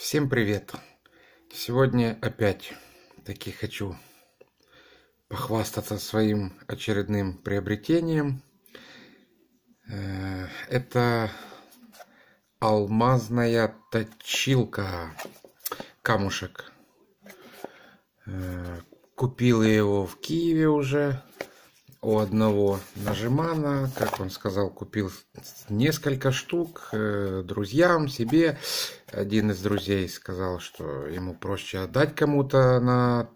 Всем привет! Сегодня опять таки хочу похвастаться своим очередным приобретением. Э, это алмазная точилка камушек. Э, купил я его в Киеве уже у одного нажимана, как он сказал, купил несколько штук э, друзьям, себе. Один из друзей сказал, что ему проще отдать кому-то на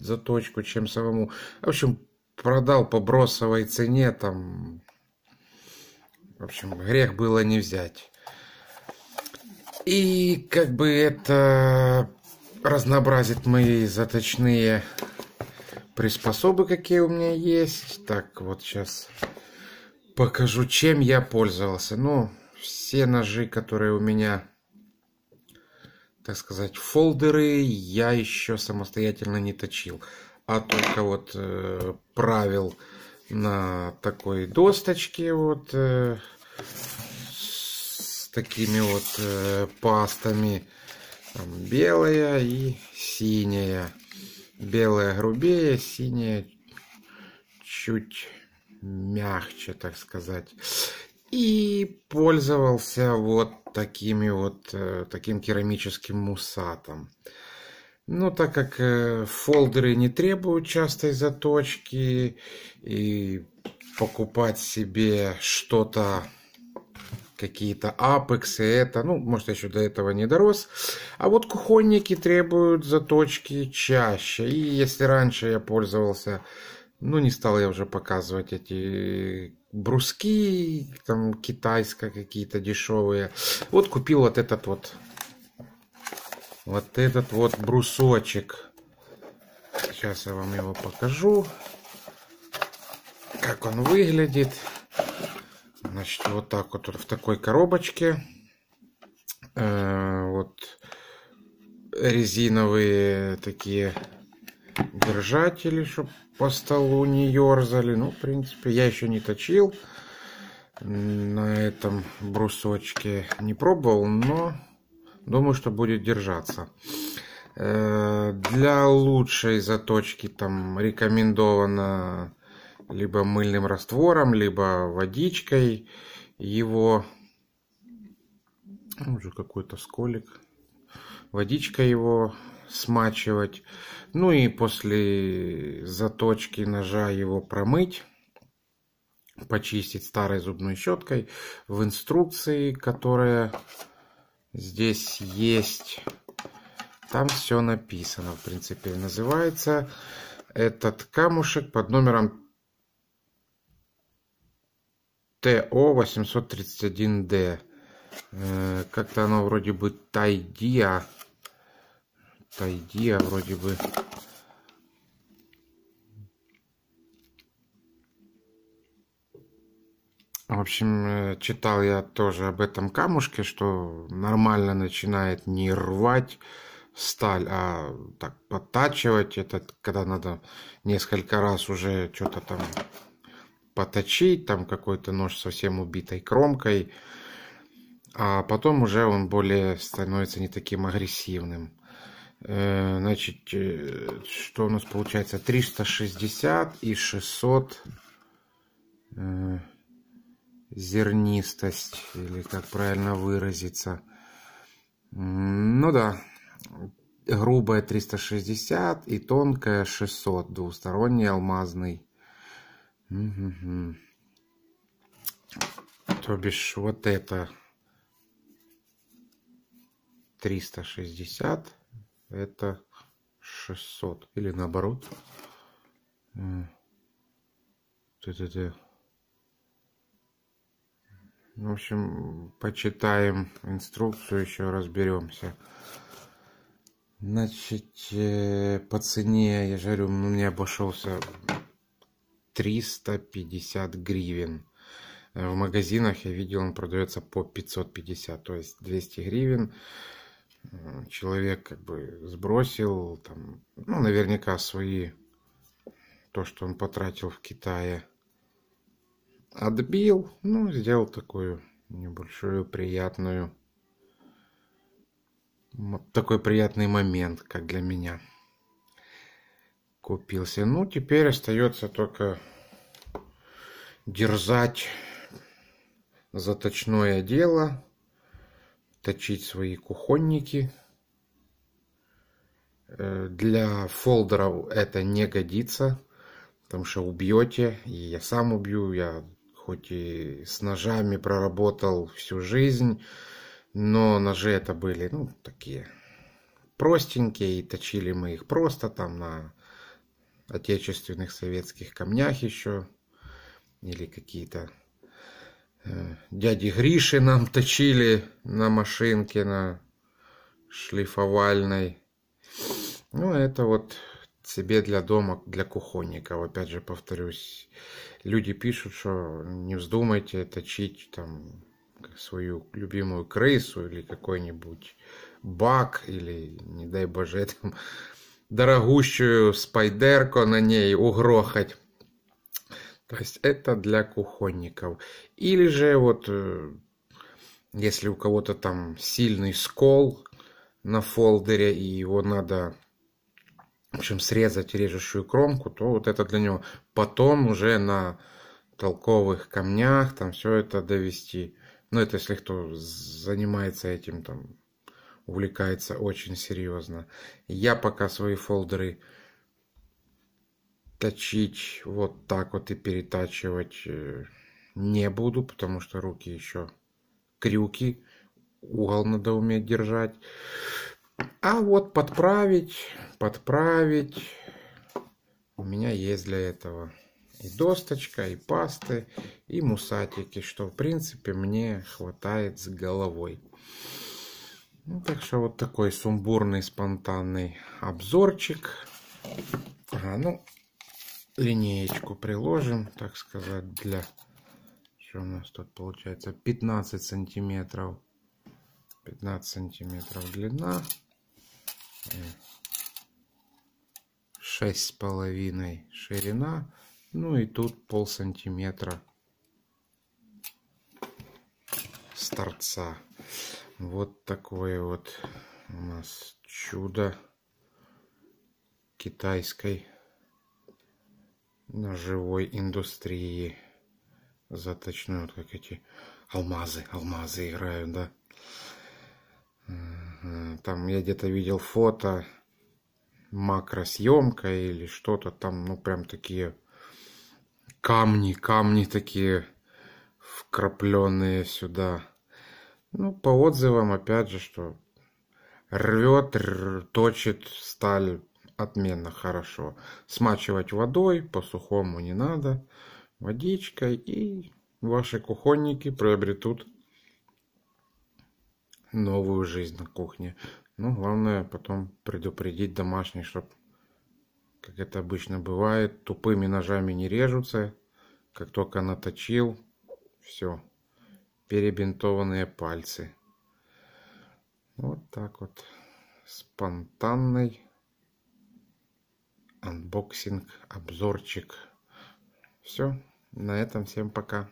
заточку, чем самому. В общем, продал по бросовой цене, там, в общем, грех было не взять. И как бы это разнообразит мои заточные приспособы, какие у меня есть. Так, вот сейчас покажу, чем я пользовался. Ну, все ножи, которые у меня, так сказать, фолдеры, я еще самостоятельно не точил. А только вот э, правил на такой досточке вот э, с такими вот э, пастами там белая и синяя Белая грубее, синяя чуть мягче, так сказать. И пользовался вот такими вот, э, таким керамическим мусатом. Ну, так как э, фолдеры не требуют частой заточки, и покупать себе что-то какие-то апексы, это, ну, может, я еще до этого не дорос. А вот кухонники требуют заточки чаще. И если раньше я пользовался, ну, не стал я уже показывать эти бруски, там, китайская какие-то дешевые. Вот купил вот этот вот, вот этот вот брусочек. Сейчас я вам его покажу, как он выглядит. Значит, вот так вот, вот в такой коробочке. Э, вот резиновые такие держатели, чтобы по столу не ерзали. Ну, в принципе, я еще не точил на этом брусочке. Не пробовал, но думаю, что будет держаться. Э, для лучшей заточки там рекомендовано либо мыльным раствором, либо водичкой его, уже какой-то сколик, водичкой его смачивать. Ну и после заточки ножа его промыть почистить старой зубной щеткой. В инструкции, которая здесь есть, там все написано, в принципе, называется этот камушек под номером ТО-831Д. Э, как-то оно вроде бы Тайдия. Тайдия вроде бы. В общем, э, читал я тоже об этом камушке, что нормально начинает не рвать сталь, а так подтачивать. этот, когда надо несколько раз уже что-то там поточить, там какой-то нож совсем убитой кромкой, а потом уже он более становится не таким агрессивным. Э, значит, э, что у нас получается? 360 и 600 э, зернистость, или как правильно выразиться. Ну да, грубая 360 и тонкая 600, двусторонний алмазный Угу. То бишь вот это 360, это 600 или наоборот. Ты-ты-ты. т В общем, почитаем инструкцию, еще разберемся. Значит, э, по цене я жарю, мне обошелся 350 гривен. В магазинах я видел, он продается по 550, то есть 200 гривен. Человек как бы сбросил, там, ну, наверняка свои, то, что он потратил в Китае, отбил, ну, сделал такую небольшую приятную, такой приятный момент, как для меня купился. Ну, теперь остается только дерзать заточное дело, точить свои кухонники. Э, для фолдеров это не годится, потому что убьете, и я сам убью, я хоть и с ножами проработал всю жизнь, но ножи это были, ну, такие простенькие, и точили мы их просто там на отечественных советских камнях еще, или какие-то э, дяди Гриши нам точили на машинке, на шлифовальной. Ну, это вот себе для дома, для кухонников. Опять же, повторюсь, люди пишут, что не вздумайте точить там свою любимую крысу или какой-нибудь бак, или, не дай боже, там дорогущую спайдерку на ней угрохать. То есть это для кухонников. Или же вот, э, если у кого-то там сильный скол на фолдере, и его надо, в общем, срезать режущую кромку, то вот это для него. Потом уже на толковых камнях там все это довести. Ну, это если кто занимается этим там увлекается очень серьезно. Я пока свои фолдеры точить вот так вот и перетачивать э, не буду, потому что руки еще крюки, угол надо уметь держать. А вот подправить, подправить, у меня есть для этого и досточка, и пасты, и мусатики, что в принципе мне хватает с головой. Ну, так что вот такой сумбурный, спонтанный обзорчик. Ага, ну, линеечку приложим, так сказать, для... Что у нас тут получается? 15 сантиметров. 15 сантиметров длина. Шесть с половиной ширина. Ну и тут пол сантиметра с торца. Вот такое вот у нас чудо китайской ножевой индустрии. заточную, вот как эти алмазы, алмазы играют, да. Там я где-то видел фото, макросъемка или что-то там, ну прям такие камни, камни такие вкрапленные сюда. Ну, по отзывам, опять же, что рвет, р, точит сталь отменно хорошо. Смачивать водой, по-сухому не надо, водичкой, и ваши кухонники приобретут новую жизнь на кухне. Ну, главное потом предупредить домашних, чтобы, как это обычно бывает, тупыми ножами не режутся. Как только наточил, все перебинтованные пальцы. Вот так вот. Спонтанный анбоксинг, обзорчик. Все, на этом всем пока.